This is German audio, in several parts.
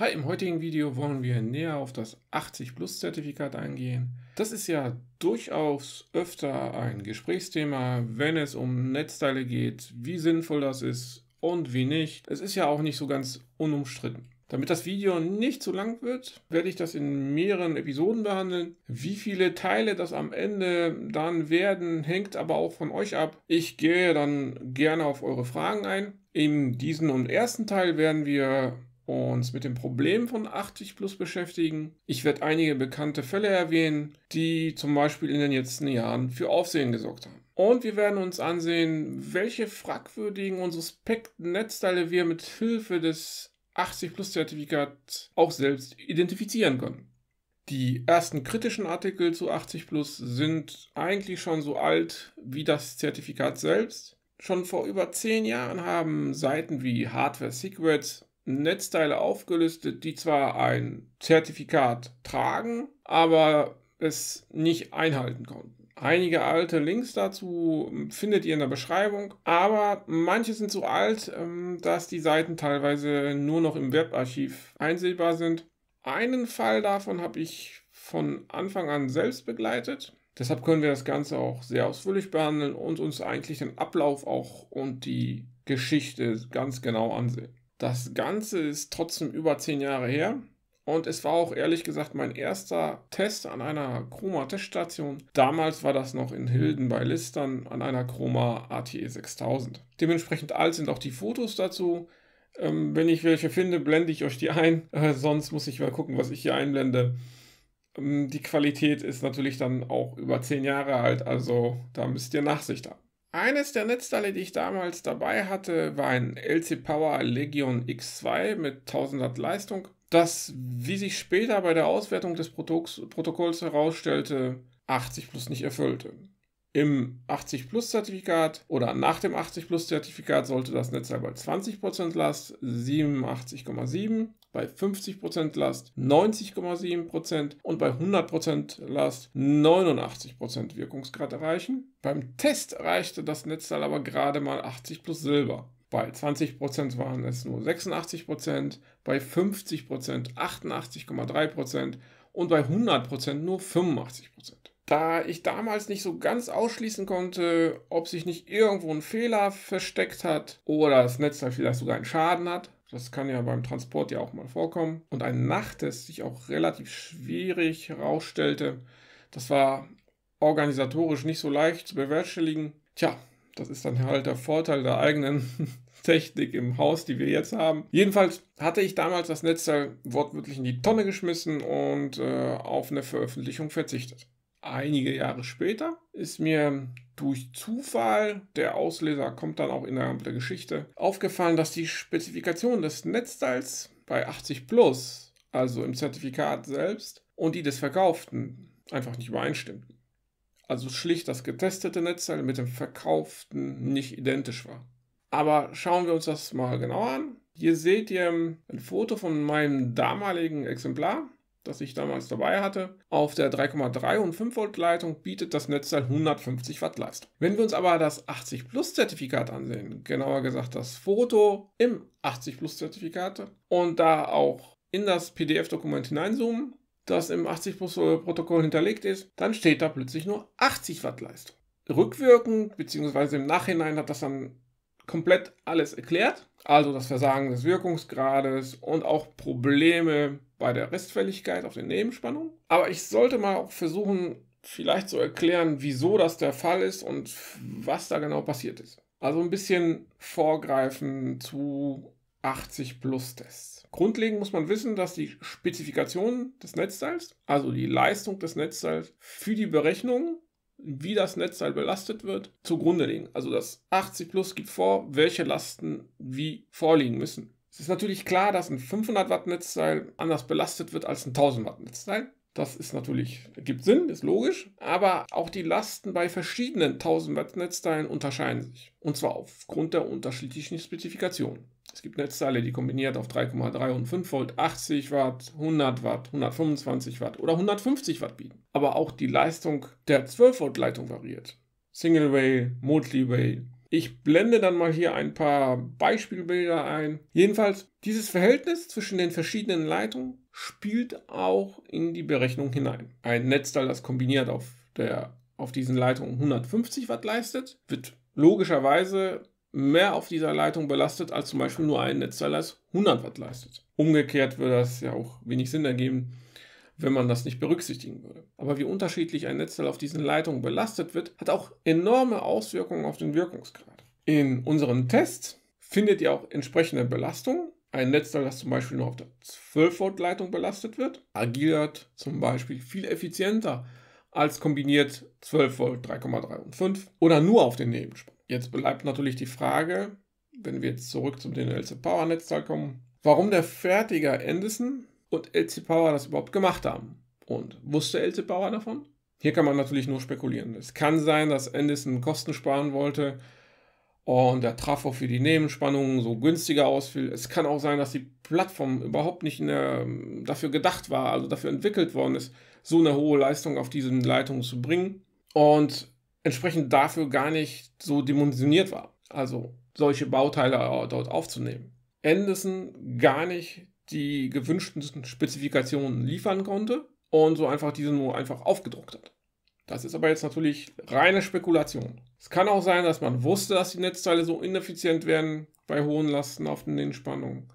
Hi, im heutigen Video wollen wir näher auf das 80 Plus Zertifikat eingehen. Das ist ja durchaus öfter ein Gesprächsthema, wenn es um Netzteile geht, wie sinnvoll das ist und wie nicht. Es ist ja auch nicht so ganz unumstritten. Damit das Video nicht zu lang wird, werde ich das in mehreren Episoden behandeln. Wie viele Teile das am Ende dann werden, hängt aber auch von euch ab. Ich gehe dann gerne auf eure Fragen ein. In diesem und ersten Teil werden wir uns mit dem Problem von 80 plus beschäftigen. Ich werde einige bekannte Fälle erwähnen, die zum Beispiel in den letzten Jahren für Aufsehen gesorgt haben. Und wir werden uns ansehen, welche fragwürdigen und suspekten Netzteile wir mit Hilfe des 80 plus Zertifikats auch selbst identifizieren können. Die ersten kritischen Artikel zu 80 Plus sind eigentlich schon so alt wie das Zertifikat selbst. Schon vor über zehn Jahren haben Seiten wie Hardware Secrets Netzteile aufgelistet, die zwar ein Zertifikat tragen, aber es nicht einhalten konnten. Einige alte Links dazu ähm, findet ihr in der Beschreibung, aber manche sind so alt, ähm, dass die Seiten teilweise nur noch im Webarchiv einsehbar sind. Einen Fall davon habe ich von Anfang an selbst begleitet. Deshalb können wir das Ganze auch sehr ausführlich behandeln und uns eigentlich den Ablauf auch und die Geschichte ganz genau ansehen. Das Ganze ist trotzdem über zehn Jahre her. Und es war auch ehrlich gesagt mein erster Test an einer Chroma-Teststation. Damals war das noch in Hilden bei Listern an einer Chroma ATE 6000. Dementsprechend alt sind auch die Fotos dazu. Ähm, wenn ich welche finde, blende ich euch die ein. Äh, sonst muss ich mal gucken, was ich hier einblende. Ähm, die Qualität ist natürlich dann auch über 10 Jahre alt, also da müsst ihr Nachsicht haben. Eines der Netzteile, die ich damals dabei hatte, war ein LC Power Legion X2 mit 1000 Watt Leistung, das, wie sich später bei der Auswertung des Protokolls herausstellte, 80 Plus nicht erfüllte. Im 80 Plus Zertifikat oder nach dem 80 Plus Zertifikat sollte das Netzteil bei 20% Last 87,7 bei 50% Last 90,7% und bei 100% Last 89% Wirkungsgrad erreichen. Beim Test erreichte das Netzteil aber gerade mal 80 plus Silber. Bei 20% waren es nur 86%, bei 50% 88,3% und bei 100% nur 85%. Da ich damals nicht so ganz ausschließen konnte, ob sich nicht irgendwo ein Fehler versteckt hat oder das Netzteil vielleicht sogar einen Schaden hat, das kann ja beim Transport ja auch mal vorkommen. Und ein Nachttest sich auch relativ schwierig herausstellte. Das war organisatorisch nicht so leicht zu bewerkstelligen. Tja, das ist dann halt der Vorteil der eigenen Technik im Haus, die wir jetzt haben. Jedenfalls hatte ich damals das Netzteil wortwörtlich in die Tonne geschmissen und äh, auf eine Veröffentlichung verzichtet. Einige Jahre später ist mir durch Zufall, der Ausleser kommt dann auch innerhalb der Geschichte, aufgefallen, dass die Spezifikation des Netzteils bei 80 Plus, also im Zertifikat selbst, und die des Verkauften einfach nicht übereinstimmten. Also schlicht das getestete Netzteil mit dem Verkauften nicht identisch war. Aber schauen wir uns das mal genauer an. Hier seht ihr ein Foto von meinem damaligen Exemplar das ich damals dabei hatte. Auf der 3,3 und 5 Volt Leitung bietet das Netzteil 150 Watt Leistung. Wenn wir uns aber das 80 Plus Zertifikat ansehen, genauer gesagt das Foto im 80 Plus Zertifikat und da auch in das PDF-Dokument hineinzoomen, das im 80 Plus Protokoll hinterlegt ist, dann steht da plötzlich nur 80 Watt Leistung. Rückwirkend bzw. im Nachhinein hat das dann komplett alles erklärt, also das Versagen des Wirkungsgrades und auch Probleme bei der Restfälligkeit auf den Nebenspannungen. Aber ich sollte mal auch versuchen, vielleicht zu so erklären, wieso das der Fall ist und was da genau passiert ist. Also ein bisschen vorgreifen zu 80 Plus Tests. Grundlegend muss man wissen, dass die Spezifikation des Netzteils, also die Leistung des Netzteils für die Berechnung, wie das Netzteil belastet wird, zugrunde liegen. Also das 80 Plus gibt vor, welche Lasten wie vorliegen müssen. Es ist natürlich klar, dass ein 500 Watt Netzteil anders belastet wird als ein 1000 Watt Netzteil. Das ist natürlich, ergibt Sinn, ist logisch, aber auch die Lasten bei verschiedenen 1000 Watt Netzteilen unterscheiden sich. Und zwar aufgrund der unterschiedlichen Spezifikationen. Es gibt Netzteile, die kombiniert auf 3,3 und 5 Volt 80 Watt, 100 Watt, 125 Watt oder 150 Watt bieten. Aber auch die Leistung der 12 Volt Leitung variiert. Single Way, Multi Way, ich blende dann mal hier ein paar Beispielbilder ein. Jedenfalls, dieses Verhältnis zwischen den verschiedenen Leitungen spielt auch in die Berechnung hinein. Ein Netzteil, das kombiniert auf, der, auf diesen Leitungen 150 Watt leistet, wird logischerweise mehr auf dieser Leitung belastet, als zum Beispiel nur ein Netzteil, das 100 Watt leistet. Umgekehrt würde das ja auch wenig Sinn ergeben, wenn man das nicht berücksichtigen würde. Aber wie unterschiedlich ein Netzteil auf diesen Leitungen belastet wird, hat auch enorme Auswirkungen auf den Wirkungsgrad. In unseren Tests findet ihr auch entsprechende Belastungen. Ein Netzteil, das zum Beispiel nur auf der 12-Volt-Leitung belastet wird, agiert zum Beispiel viel effizienter als kombiniert 12 Volt 3,3 und 5 oder nur auf den Nebenspannung. Jetzt bleibt natürlich die Frage, wenn wir jetzt zurück zum DNLC Power Netzteil kommen, warum der Fertiger Anderson und LC Power das überhaupt gemacht haben. Und wusste LC Power davon? Hier kann man natürlich nur spekulieren. Es kann sein, dass Anderson Kosten sparen wollte und der Trafo für die Nebenspannungen so günstiger ausfiel. Es kann auch sein, dass die Plattform überhaupt nicht der, ähm, dafür gedacht war, also dafür entwickelt worden ist, so eine hohe Leistung auf diesen Leitungen zu bringen und entsprechend dafür gar nicht so dimensioniert war, also solche Bauteile äh, dort aufzunehmen. Anderson gar nicht die gewünschten Spezifikationen liefern konnte und so einfach diese nur einfach aufgedruckt hat. Das ist aber jetzt natürlich reine Spekulation. Es kann auch sein, dass man wusste, dass die Netzteile so ineffizient werden bei hohen Lasten auf den Innenspannungen.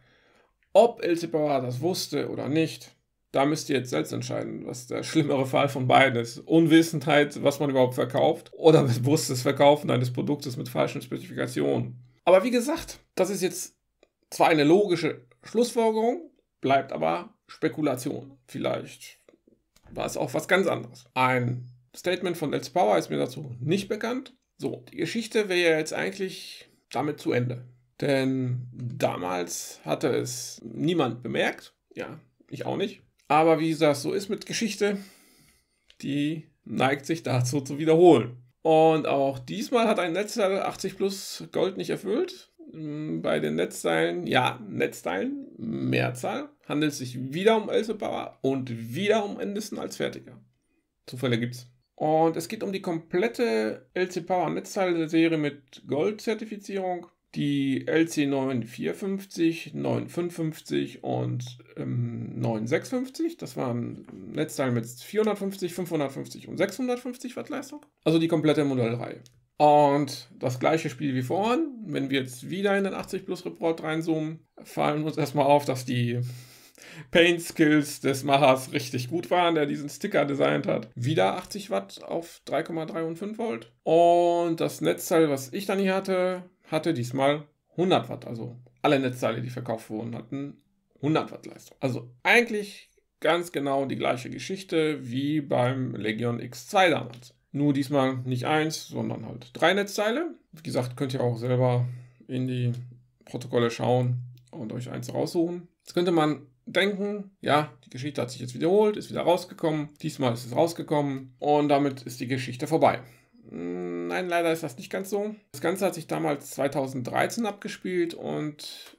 Ob El das wusste oder nicht, da müsst ihr jetzt selbst entscheiden, was der schlimmere Fall von beiden ist. Unwissenheit, was man überhaupt verkauft, oder bewusstes Verkaufen eines Produktes mit falschen Spezifikationen. Aber wie gesagt, das ist jetzt zwar eine logische Schlussfolgerung bleibt aber Spekulation. Vielleicht war es auch was ganz anderes. Ein Statement von Let's Power ist mir dazu nicht bekannt. So, die Geschichte wäre jetzt eigentlich damit zu Ende. Denn damals hatte es niemand bemerkt. Ja, ich auch nicht. Aber wie das so ist mit Geschichte, die neigt sich dazu zu wiederholen. Und auch diesmal hat ein Netzteil 80 plus Gold nicht erfüllt. Mm, bei den Netzteilen, ja, Netzteilen, Mehrzahl, handelt es sich wieder um Elsebauer und wieder um Endison als Fertiger. Zufälle gibt's. Und es geht um die komplette LC Power Netzteil-Serie mit Gold-Zertifizierung. Die LC 9450, 955 und ähm, 956. Das waren Netzteile mit 450, 550 und 650 Watt Leistung. Also die komplette Modellreihe. Und das gleiche Spiel wie vorhin, wenn wir jetzt wieder in den 80 Plus Report reinzoomen, fallen uns erstmal auf, dass die Paint Skills des Machers richtig gut waren, der diesen Sticker designt hat. Wieder 80 Watt auf 3,3 und 5 Volt. Und das Netzteil, was ich dann hier hatte, hatte diesmal 100 Watt. Also alle Netzteile, die verkauft wurden, hatten 100 Watt Leistung. Also eigentlich ganz genau die gleiche Geschichte wie beim Legion X2 damals. Nur diesmal nicht eins, sondern halt drei Netzteile. Wie gesagt, könnt ihr auch selber in die Protokolle schauen und euch eins raussuchen. Jetzt könnte man denken, ja, die Geschichte hat sich jetzt wiederholt, ist wieder rausgekommen, diesmal ist es rausgekommen und damit ist die Geschichte vorbei. Nein, leider ist das nicht ganz so. Das Ganze hat sich damals 2013 abgespielt und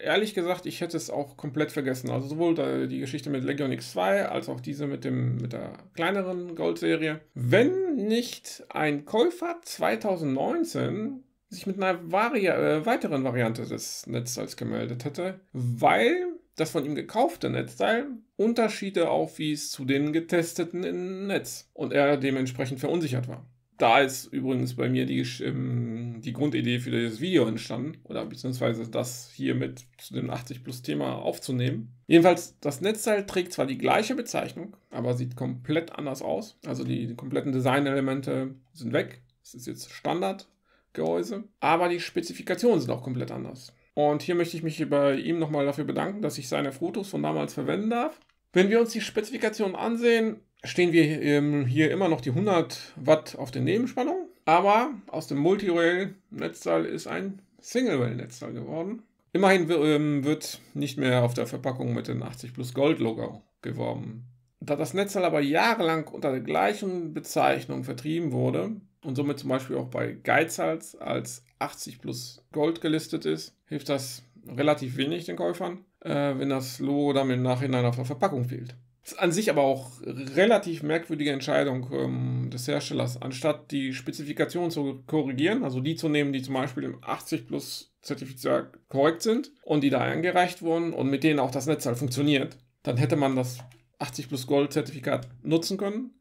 ehrlich gesagt, ich hätte es auch komplett vergessen. Also sowohl die Geschichte mit Legion X2 als auch diese mit, dem, mit der kleineren Gold-Serie. Wenn nicht ein Käufer 2019 sich mit einer Vari äh, weiteren Variante des Netzteils gemeldet hätte, weil das von ihm gekaufte Netzteil Unterschiede aufwies zu den getesteten im Netz und er dementsprechend verunsichert war da ist übrigens bei mir die, ähm, die Grundidee für dieses Video entstanden oder beziehungsweise das hier mit zu dem 80 Plus Thema aufzunehmen. Jedenfalls, das Netzteil trägt zwar die gleiche Bezeichnung, aber sieht komplett anders aus. Also die, die kompletten Designelemente sind weg. Es ist jetzt Standardgehäuse, aber die Spezifikationen sind auch komplett anders. Und hier möchte ich mich bei ihm nochmal dafür bedanken, dass ich seine Fotos von damals verwenden darf. Wenn wir uns die Spezifikationen ansehen, stehen wir ähm, hier immer noch die 100 Watt auf der Nebenspannung. Aber aus dem multirail netzteil ist ein Single-Rail-Netzteil geworden. Immerhin ähm, wird nicht mehr auf der Verpackung mit dem 80 Plus Gold Logo geworben. Da das Netzteil aber jahrelang unter der gleichen Bezeichnung vertrieben wurde und somit zum Beispiel auch bei Geizhals als 80 Plus Gold gelistet ist, hilft das relativ wenig den Käufern, äh, wenn das Logo dann im Nachhinein auf der Verpackung fehlt an sich aber auch relativ merkwürdige Entscheidung ähm, des Herstellers, anstatt die Spezifikation zu korrigieren, also die zu nehmen, die zum Beispiel im 80 plus Zertifikat korrekt sind und die da eingereicht wurden und mit denen auch das Netzteil funktioniert, dann hätte man das 80 plus Gold Zertifikat nutzen können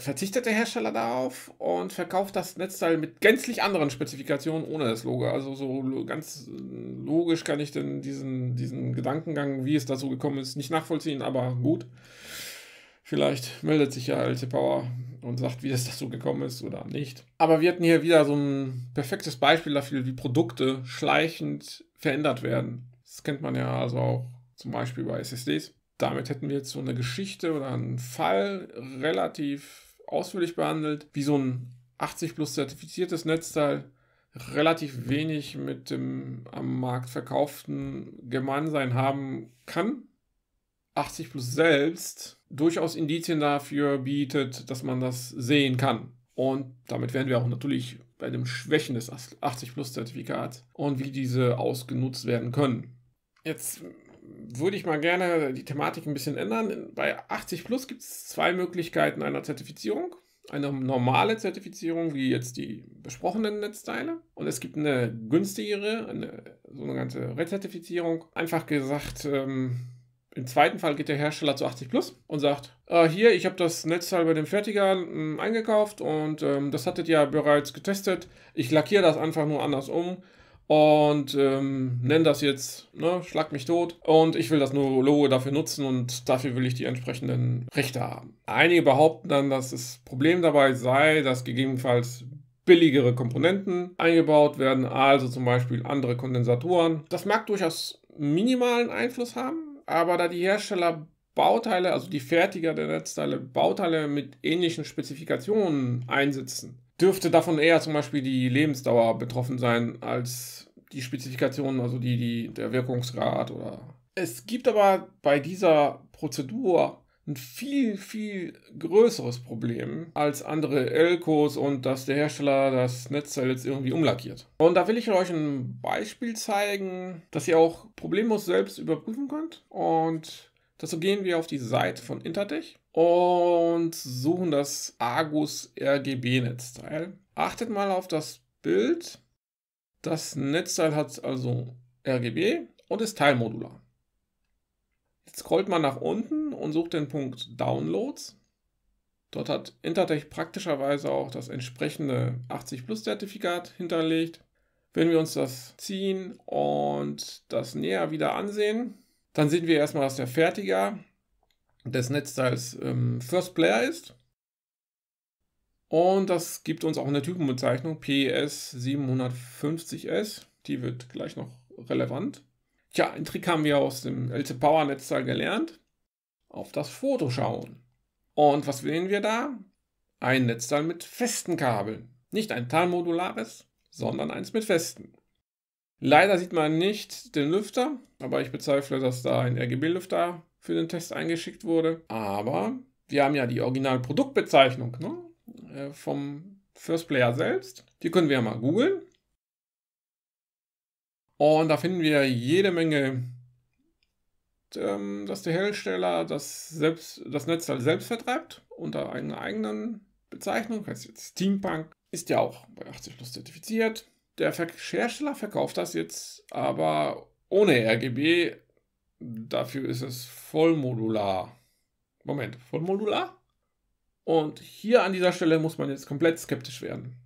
verzichtet der Hersteller darauf und verkauft das Netzteil mit gänzlich anderen Spezifikationen ohne das Logo. Also so ganz äh, logisch kann ich denn diesen, diesen Gedankengang, wie es dazu gekommen ist, nicht nachvollziehen, aber gut. Vielleicht meldet sich ja LT Power und sagt, wie es dazu gekommen ist oder nicht. Aber wir hatten hier wieder so ein perfektes Beispiel dafür, wie Produkte schleichend verändert werden. Das kennt man ja also auch zum Beispiel bei SSDs damit hätten wir jetzt so eine Geschichte oder einen Fall relativ ausführlich behandelt, wie so ein 80 plus zertifiziertes Netzteil relativ wenig mit dem am Markt verkauften Gemeinsein haben kann. 80 plus selbst durchaus Indizien dafür bietet, dass man das sehen kann. Und damit wären wir auch natürlich bei dem Schwächen des 80 plus Zertifikats und wie diese ausgenutzt werden können. Jetzt würde ich mal gerne die Thematik ein bisschen ändern. Bei 80 Plus gibt es zwei Möglichkeiten einer Zertifizierung. Eine normale Zertifizierung, wie jetzt die besprochenen Netzteile. Und es gibt eine günstigere, eine, so eine ganze Rezertifizierung. Einfach gesagt, ähm, im zweiten Fall geht der Hersteller zu 80 Plus und sagt, äh, hier, ich habe das Netzteil bei dem Fertiger mh, ähm, eingekauft und ähm, das hattet ihr bereits getestet. Ich lackiere das einfach nur anders um und ähm, nenne das jetzt, ne, schlag mich tot. Und ich will das nur Logo dafür nutzen und dafür will ich die entsprechenden Rechte haben. Einige behaupten dann, dass das Problem dabei sei, dass gegebenenfalls billigere Komponenten eingebaut werden, also zum Beispiel andere Kondensatoren. Das mag durchaus minimalen Einfluss haben, aber da die Hersteller Bauteile, also die Fertiger der Netzteile, Bauteile mit ähnlichen Spezifikationen einsetzen, dürfte davon eher zum Beispiel die Lebensdauer betroffen sein als die Spezifikationen, also die, die, der Wirkungsgrad oder. Es gibt aber bei dieser Prozedur ein viel, viel größeres Problem als andere Elkos und dass der Hersteller das Netzteil jetzt irgendwie umlackiert. Und da will ich euch ein Beispiel zeigen, dass ihr auch problemlos selbst überprüfen könnt. Und dazu gehen wir auf die Seite von Intertech und suchen das Argus RGB Netzteil. Achtet mal auf das Bild. Das Netzteil hat also RGB und ist teilmodular. Jetzt scrollt man nach unten und sucht den Punkt Downloads. Dort hat Intertech praktischerweise auch das entsprechende 80 Plus Zertifikat hinterlegt. Wenn wir uns das ziehen und das näher wieder ansehen, dann sehen wir erstmal, dass der Fertiger des Netzteils ähm, First Player ist. Und das gibt uns auch eine Typenbezeichnung PS 750S. Die wird gleich noch relevant. Tja, einen Trick haben wir aus dem LC Power Netzteil gelernt. Auf das Foto schauen. Und was sehen wir da? Ein Netzteil mit festen Kabeln. Nicht ein talmodulares, sondern eins mit festen. Leider sieht man nicht den Lüfter, aber ich bezweifle, dass da ein RGB-Lüfter für den Test eingeschickt wurde. Aber wir haben ja die Original-Produktbezeichnung ne? Äh, vom First Player selbst. Die können wir mal googeln. Und da finden wir jede Menge, ähm, dass der Hersteller das, selbst, das Netzteil halt selbst vertreibt unter einer eigenen Bezeichnung. Heißt jetzt Steampunk. Ist ja auch bei 80 Plus zertifiziert. Der Hersteller verkauft das jetzt aber ohne RGB Dafür ist es vollmodular. Moment, vollmodular? Und hier an dieser Stelle muss man jetzt komplett skeptisch werden.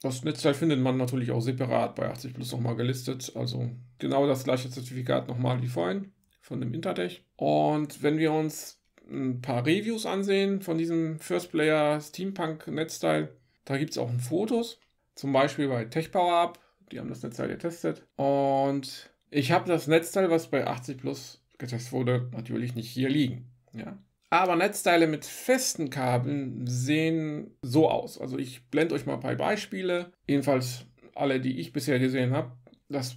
Das Netzteil findet man natürlich auch separat bei 80 Plus nochmal gelistet. Also genau das gleiche Zertifikat nochmal wie vorhin von dem Intertech. Und wenn wir uns ein paar Reviews ansehen von diesem First Player Steampunk Netzteil, da gibt es auch ein Fotos. Zum Beispiel bei Tech Power Up. Die haben das Netzteil getestet. Und ich habe das Netzteil, was bei 80 Plus getestet wurde, natürlich nicht hier liegen. Ja. Aber Netzteile mit festen Kabeln sehen so aus. Also ich blende euch mal ein paar Beispiele. Jedenfalls alle, die ich bisher gesehen habe. Das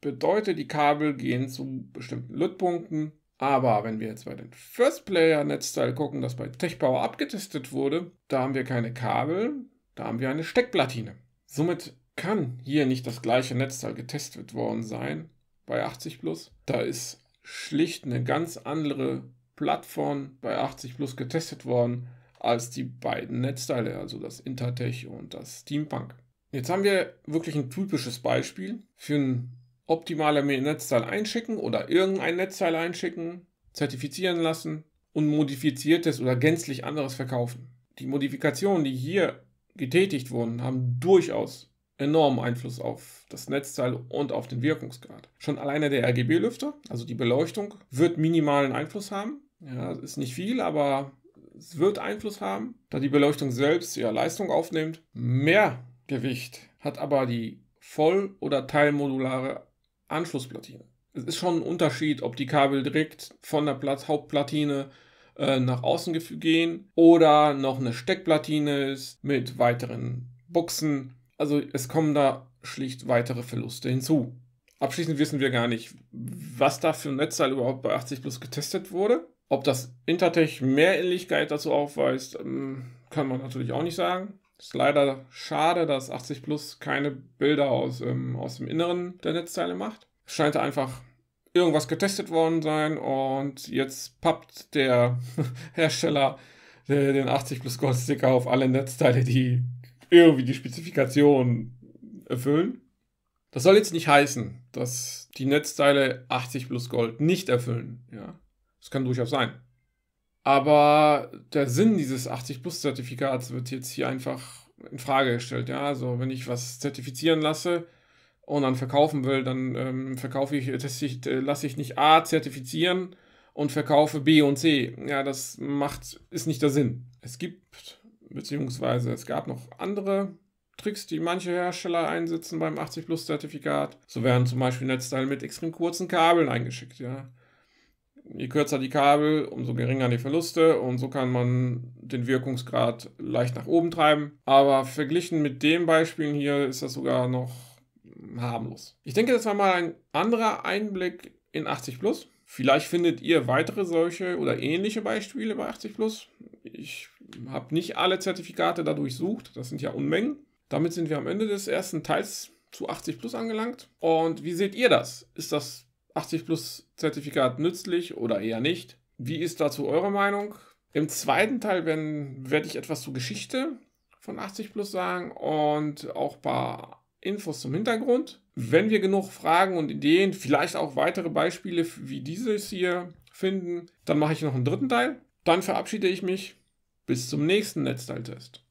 bedeutet, die Kabel gehen zu bestimmten Lötpunkten. Aber wenn wir jetzt bei den First Player Netzteil gucken, das bei TechPower abgetestet wurde, da haben wir keine Kabel, da haben wir eine Steckplatine. Somit kann hier nicht das gleiche Netzteil getestet worden sein, bei 80 Plus. Da ist schlicht eine ganz andere Plattform bei 80 Plus getestet worden als die beiden Netzteile, also das Intertech und das Steampunk. Jetzt haben wir wirklich ein typisches Beispiel für ein optimaler Netzteil einschicken oder irgendein Netzteil einschicken, zertifizieren lassen und modifiziertes oder gänzlich anderes verkaufen. Die Modifikationen, die hier getätigt wurden, haben durchaus enormen Einfluss auf das Netzteil und auf den Wirkungsgrad. Schon alleine der RGB-Lüfter, also die Beleuchtung, wird minimalen Einfluss haben. Ja, ist nicht viel, aber es wird Einfluss haben, da die Beleuchtung selbst ja Leistung aufnimmt. Mehr Gewicht hat aber die voll- oder teilmodulare Anschlussplatine. Es ist schon ein Unterschied, ob die Kabel direkt von der Platt Hauptplatine äh, nach außen gehen oder noch eine Steckplatine ist mit weiteren Buchsen also es kommen da schlicht weitere Verluste hinzu. Abschließend wissen wir gar nicht, was da für ein Netzteil überhaupt bei 80 Plus getestet wurde. Ob das Intertech mehr Ähnlichkeit dazu aufweist, ähm, kann man natürlich auch nicht sagen. Ist leider schade, dass 80 Plus keine Bilder aus, ähm, aus dem Inneren der Netzteile macht. Scheint einfach irgendwas getestet worden sein und jetzt pappt der Hersteller den 80 Plus Gold Sticker auf alle Netzteile, die irgendwie die Spezifikation erfüllen. Das soll jetzt nicht heißen, dass die Netzteile 80 plus Gold nicht erfüllen. Ja, das kann durchaus sein. Aber der Sinn dieses 80 plus Zertifikats wird jetzt hier einfach in Frage gestellt. Ja, also wenn ich was zertifizieren lasse und dann verkaufen will, dann ähm, verkaufe ich, äh, ich äh, lasse ich nicht A zertifizieren und verkaufe B und C. Ja, das macht ist nicht der Sinn. Es gibt Beziehungsweise es gab noch andere Tricks, die manche Hersteller einsetzen beim 80 Plus Zertifikat. So werden zum Beispiel Netzteile mit extrem kurzen Kabeln eingeschickt. Ja. Je kürzer die Kabel, umso geringer die Verluste und so kann man den Wirkungsgrad leicht nach oben treiben. Aber verglichen mit den Beispielen hier ist das sogar noch harmlos. Ich denke, das war mal ein anderer Einblick in 80 Plus. Vielleicht findet ihr weitere solche oder ähnliche Beispiele bei 80 Plus. Ich habe nicht alle Zertifikate da durchsucht, das sind ja Unmengen. Damit sind wir am Ende des ersten Teils zu 80 Plus angelangt. Und wie seht ihr das? Ist das 80 Plus Zertifikat nützlich oder eher nicht? Wie ist dazu eure Meinung? Im zweiten Teil werden, werde ich etwas zur Geschichte von 80 Plus sagen und auch ein paar Infos zum Hintergrund. Wenn wir genug Fragen und Ideen, vielleicht auch weitere Beispiele wie dieses hier finden, dann mache ich noch einen dritten Teil. Dann verabschiede ich mich. Bis zum nächsten Netzteiltest.